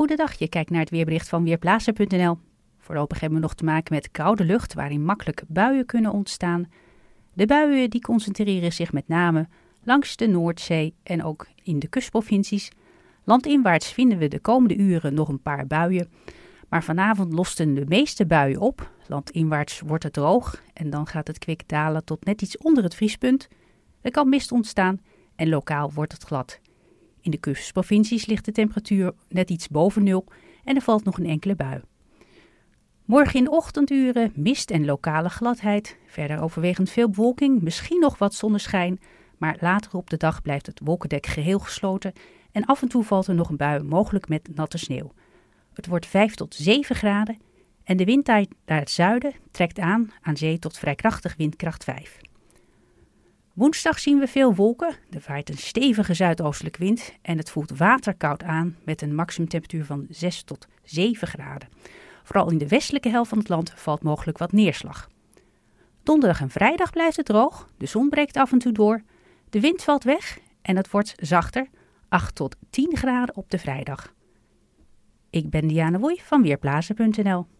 Goedendag, je kijkt naar het weerbericht van Weerplaatsen.nl. Voorlopig hebben we nog te maken met koude lucht waarin makkelijk buien kunnen ontstaan. De buien die concentreren zich met name langs de Noordzee en ook in de kustprovincies. Landinwaarts vinden we de komende uren nog een paar buien. Maar vanavond losten de meeste buien op. Landinwaarts wordt het droog en dan gaat het kwik dalen tot net iets onder het vriespunt. Er kan mist ontstaan en lokaal wordt het glad. In de kustprovincies ligt de temperatuur net iets boven nul en er valt nog een enkele bui. Morgen in ochtenduren mist en lokale gladheid. Verder overwegend veel bewolking, misschien nog wat zonneschijn. Maar later op de dag blijft het wolkendek geheel gesloten. En af en toe valt er nog een bui, mogelijk met natte sneeuw. Het wordt 5 tot 7 graden. En de windtijd naar het zuiden trekt aan, aan zee tot vrij krachtig windkracht 5. Woensdag zien we veel wolken, er waait een stevige zuidoostelijke wind en het voelt waterkoud aan met een maximumtemperatuur van 6 tot 7 graden. Vooral in de westelijke helft van het land valt mogelijk wat neerslag. Donderdag en vrijdag blijft het droog, de zon breekt af en toe door, de wind valt weg en het wordt zachter, 8 tot 10 graden op de vrijdag. Ik ben Diana Woei van Weerplazen.nl